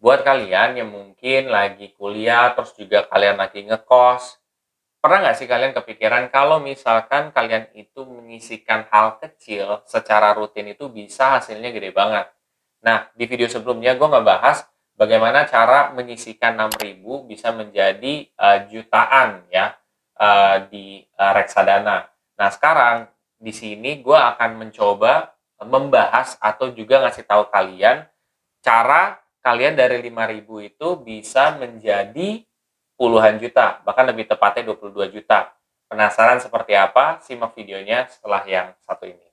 buat kalian yang mungkin lagi kuliah terus juga kalian lagi ngekos pernah nggak sih kalian kepikiran kalau misalkan kalian itu menyisikan hal kecil secara rutin itu bisa hasilnya gede banget nah di video sebelumnya gue ngebahas bagaimana cara menyisikan 6000 bisa menjadi uh, jutaan ya uh, di uh, reksadana nah sekarang di sini gue akan mencoba membahas atau juga ngasih tahu kalian cara kalian dari 5000 itu bisa menjadi puluhan juta, bahkan lebih tepatnya 22 juta. Penasaran seperti apa? Simak videonya setelah yang satu ini.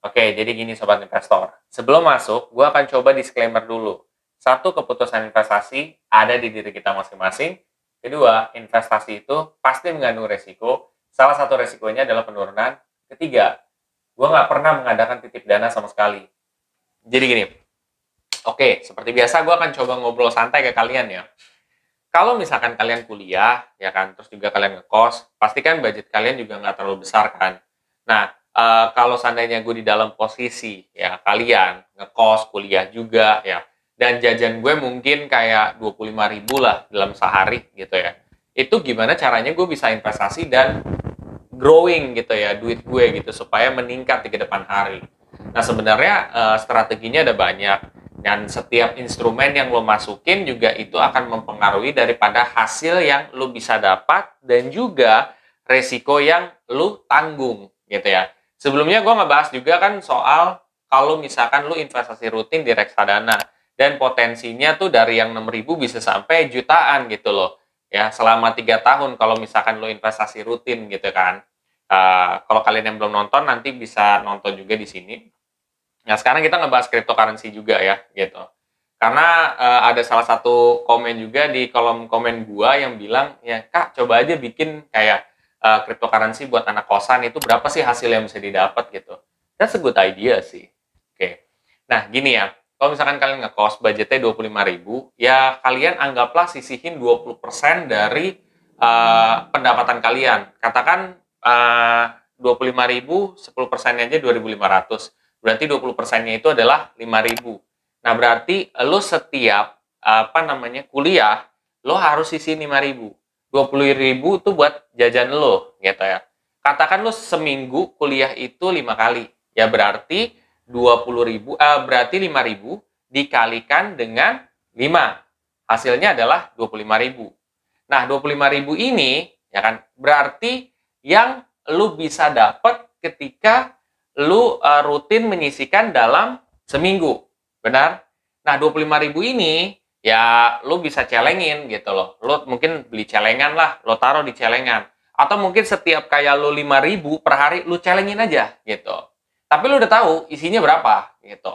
Oke, jadi gini sobat investor. Sebelum masuk, gue akan coba disclaimer dulu. Satu, keputusan investasi ada di diri kita masing-masing. Kedua, investasi itu pasti mengandung resiko. Salah satu resikonya adalah penurunan. Ketiga, gue nggak pernah mengadakan titip dana sama sekali. Jadi gini, oke, seperti biasa gue akan coba ngobrol santai ke kalian ya. Kalau misalkan kalian kuliah, ya kan, terus juga kalian ngekos, pastikan budget kalian juga nggak terlalu besar kan. Nah, uh, kalau seandainya gue di dalam posisi ya kalian ngekos kuliah juga ya dan jajan gue mungkin kayak 25 ribu lah dalam sehari gitu ya itu gimana caranya gue bisa investasi dan growing gitu ya duit gue gitu supaya meningkat di ke depan hari nah sebenarnya uh, strateginya ada banyak dan setiap instrumen yang lo masukin juga itu akan mempengaruhi daripada hasil yang lo bisa dapat dan juga resiko yang lo tanggung gitu ya. Sebelumnya gue ngebahas juga kan soal kalau misalkan lu investasi rutin di reksadana dan potensinya tuh dari yang 6000 bisa sampai jutaan gitu loh. Ya, selama tiga tahun kalau misalkan lu investasi rutin gitu kan. Uh, kalau kalian yang belum nonton nanti bisa nonton juga di sini. Nah, sekarang kita ngebahas cryptocurrency juga ya gitu. Karena uh, ada salah satu komen juga di kolom komen gua yang bilang, "Ya, Kak, coba aja bikin kayak uh, cryptocurrency buat anak kosan itu berapa sih hasil yang bisa didapat gitu. That's a good idea sih. Oke. Okay. Nah, gini ya. Kalau misalkan kalian ngekos, budgetnya 25.000, ya kalian anggaplah sisihin 20% dari uh, pendapatan kalian. Katakan uh, 25.000, 10% aja 2.500. Berarti 20%-nya itu adalah 5.000. Nah, berarti lo setiap apa namanya kuliah, lo harus isi 5.000. 20 ribu itu buat jajan lo gitu ya. Katakan lo seminggu kuliah itu lima kali. Ya berarti 20 ribu, eh, berarti 5 ribu dikalikan dengan 5. Hasilnya adalah 25 ribu. Nah 25 ribu ini ya kan berarti yang lo bisa dapat ketika lo uh, rutin menyisikan dalam seminggu. Benar? Nah 25 ribu ini ya lu bisa celengin gitu loh. Lu mungkin beli celengan lah, lu taruh di celengan. Atau mungkin setiap kayak lu ribu per hari lu celengin aja gitu. Tapi lu udah tahu isinya berapa gitu.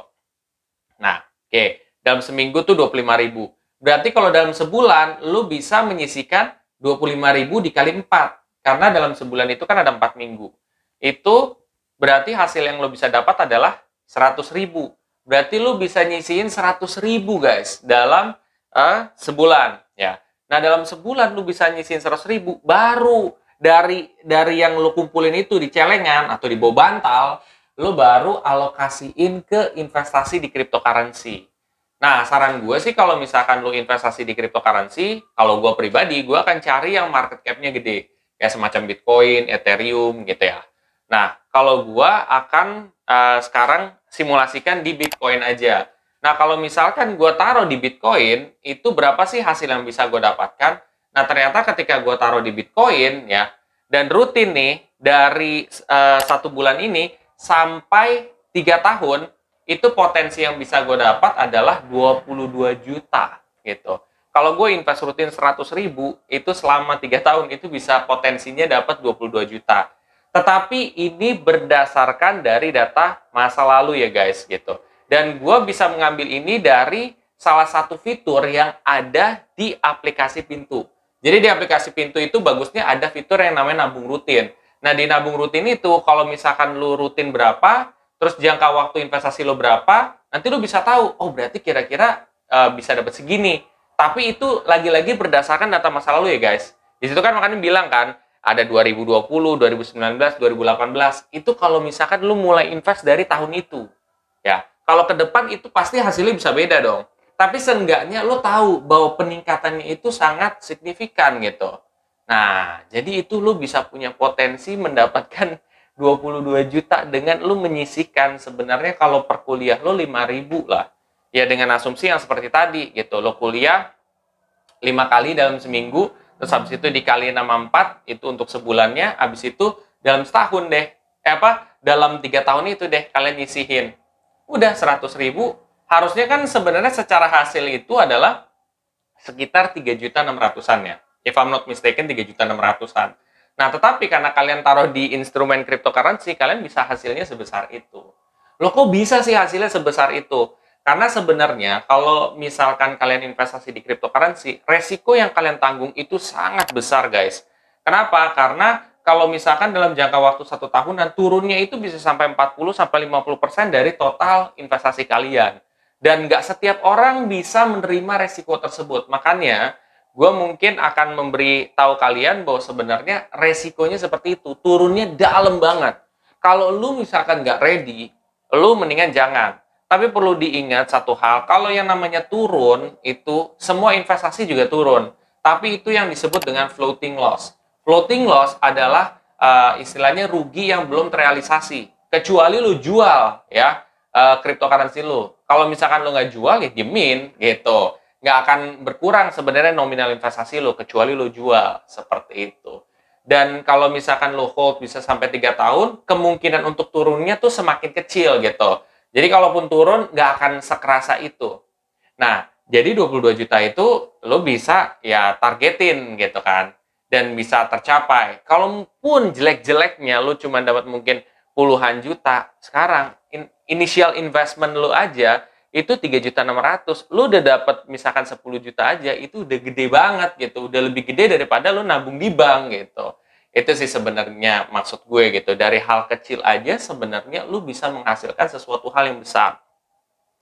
Nah, oke, okay. dalam seminggu tuh ribu, Berarti kalau dalam sebulan lu bisa menyisihkan 25.000 dikali 4 karena dalam sebulan itu kan ada 4 minggu. Itu berarti hasil yang lo bisa dapat adalah ribu berarti lu bisa nyisihin 100 ribu guys dalam uh, sebulan ya. Nah dalam sebulan lu bisa nyisihin 100 ribu baru dari dari yang lu kumpulin itu di celengan atau di bawah bantal lu baru alokasiin ke investasi di cryptocurrency. Nah, saran gue sih kalau misalkan lu investasi di cryptocurrency, kalau gue pribadi, gue akan cari yang market capnya gede. Kayak semacam Bitcoin, Ethereum gitu ya. Nah, kalau gue akan uh, sekarang simulasikan di Bitcoin aja. Nah, kalau misalkan gue taruh di Bitcoin, itu berapa sih hasil yang bisa gue dapatkan? Nah, ternyata ketika gue taruh di Bitcoin, ya, dan rutin nih, dari uh, satu bulan ini sampai tiga tahun, itu potensi yang bisa gue dapat adalah 22 juta, gitu. Kalau gue invest rutin 100 ribu, itu selama tiga tahun, itu bisa potensinya dapat 22 juta. Tetapi ini berdasarkan dari data masa lalu ya guys gitu. Dan gue bisa mengambil ini dari salah satu fitur yang ada di aplikasi pintu. Jadi di aplikasi pintu itu bagusnya ada fitur yang namanya nabung rutin. Nah di nabung rutin itu kalau misalkan lu rutin berapa, terus jangka waktu investasi lo berapa, nanti lu bisa tahu, oh berarti kira-kira e, bisa dapat segini. Tapi itu lagi-lagi berdasarkan data masa lalu ya guys. Di situ kan makanya bilang kan, ada 2020, 2019, 2018 itu kalau misalkan lu mulai invest dari tahun itu ya kalau ke depan itu pasti hasilnya bisa beda dong tapi seenggaknya lu tahu bahwa peningkatannya itu sangat signifikan gitu nah jadi itu lu bisa punya potensi mendapatkan 22 juta dengan lu menyisikan sebenarnya kalau per kuliah lu 5000 lah ya dengan asumsi yang seperti tadi gitu lo kuliah 5 kali dalam seminggu Terus habis itu dikali nama empat itu untuk sebulannya, habis itu dalam setahun deh. Eh apa? Dalam tiga tahun itu deh kalian isihin Udah seratus ribu, harusnya kan sebenarnya secara hasil itu adalah sekitar tiga juta enam an ya. If I'm not mistaken tiga juta enam ratusan. Nah, tetapi karena kalian taruh di instrumen cryptocurrency, kalian bisa hasilnya sebesar itu. Loh kok bisa sih hasilnya sebesar itu? Karena sebenarnya kalau misalkan kalian investasi di cryptocurrency, resiko yang kalian tanggung itu sangat besar guys. Kenapa? Karena kalau misalkan dalam jangka waktu satu tahun dan turunnya itu bisa sampai 40-50% dari total investasi kalian. Dan nggak setiap orang bisa menerima resiko tersebut. Makanya, gue mungkin akan memberi tahu kalian bahwa sebenarnya resikonya seperti itu. Turunnya dalam banget. Kalau lu misalkan nggak ready, lu mendingan jangan tapi perlu diingat satu hal, kalau yang namanya turun itu semua investasi juga turun. Tapi itu yang disebut dengan floating loss. Floating loss adalah uh, istilahnya rugi yang belum terrealisasi. Kecuali lu jual ya uh, cryptocurrency lu. Kalau misalkan lu nggak jual ya diemin gitu. Nggak akan berkurang sebenarnya nominal investasi lu kecuali lu jual seperti itu. Dan kalau misalkan lo hold bisa sampai tiga tahun, kemungkinan untuk turunnya tuh semakin kecil gitu jadi kalaupun turun nggak akan sekerasa itu. Nah, jadi 22 juta itu lo bisa ya targetin gitu kan dan bisa tercapai. Kalaupun jelek-jeleknya lo cuma dapat mungkin puluhan juta, sekarang in, initial investment lo aja itu 3 juta 600, lo udah dapat misalkan 10 juta aja itu udah gede banget gitu, udah lebih gede daripada lo nabung di bank gitu itu sih sebenarnya maksud gue gitu dari hal kecil aja sebenarnya lu bisa menghasilkan sesuatu hal yang besar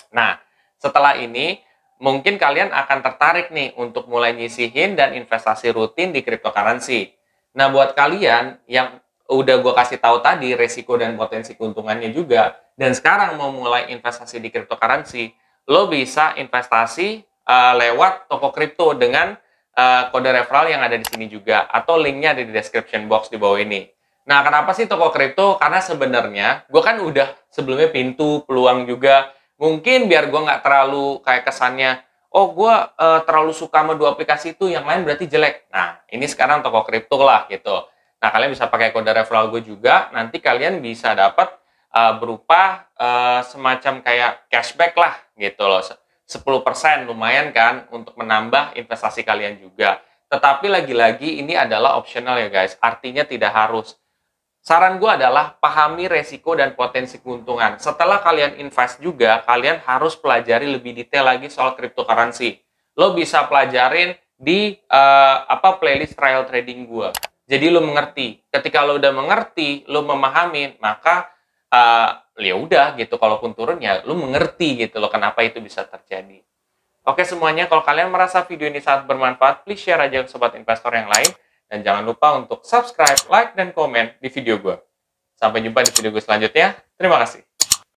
nah setelah ini mungkin kalian akan tertarik nih untuk mulai nyisihin dan investasi rutin di cryptocurrency nah buat kalian yang udah gue kasih tahu tadi resiko dan potensi keuntungannya juga dan sekarang mau mulai investasi di cryptocurrency lo bisa investasi uh, lewat toko kripto dengan Eh, kode referral yang ada di sini juga atau linknya ada di description box di bawah ini. Nah, kenapa sih toko kripto? Karena sebenarnya gue kan udah sebelumnya pintu peluang juga. Mungkin biar gue nggak terlalu kayak kesannya, oh gue uh, terlalu suka sama dua aplikasi itu, yang lain berarti jelek. Nah, ini sekarang toko kripto lah gitu. Nah, kalian bisa pakai kode referral gue juga. Nanti kalian bisa dapat uh, eh, berupa uh, semacam kayak cashback lah gitu loh 10% lumayan kan untuk menambah investasi kalian juga. Tetapi lagi-lagi ini adalah optional ya guys, artinya tidak harus. Saran gue adalah pahami resiko dan potensi keuntungan. Setelah kalian invest juga, kalian harus pelajari lebih detail lagi soal cryptocurrency. Lo bisa pelajarin di uh, apa playlist trial trading gue. Jadi lo mengerti. Ketika lo udah mengerti, lo memahami, maka uh, ya udah gitu kalaupun turun ya lu mengerti gitu loh kenapa itu bisa terjadi oke semuanya kalau kalian merasa video ini sangat bermanfaat please share aja ke sobat investor yang lain dan jangan lupa untuk subscribe like dan komen di video gue sampai jumpa di video gue selanjutnya terima kasih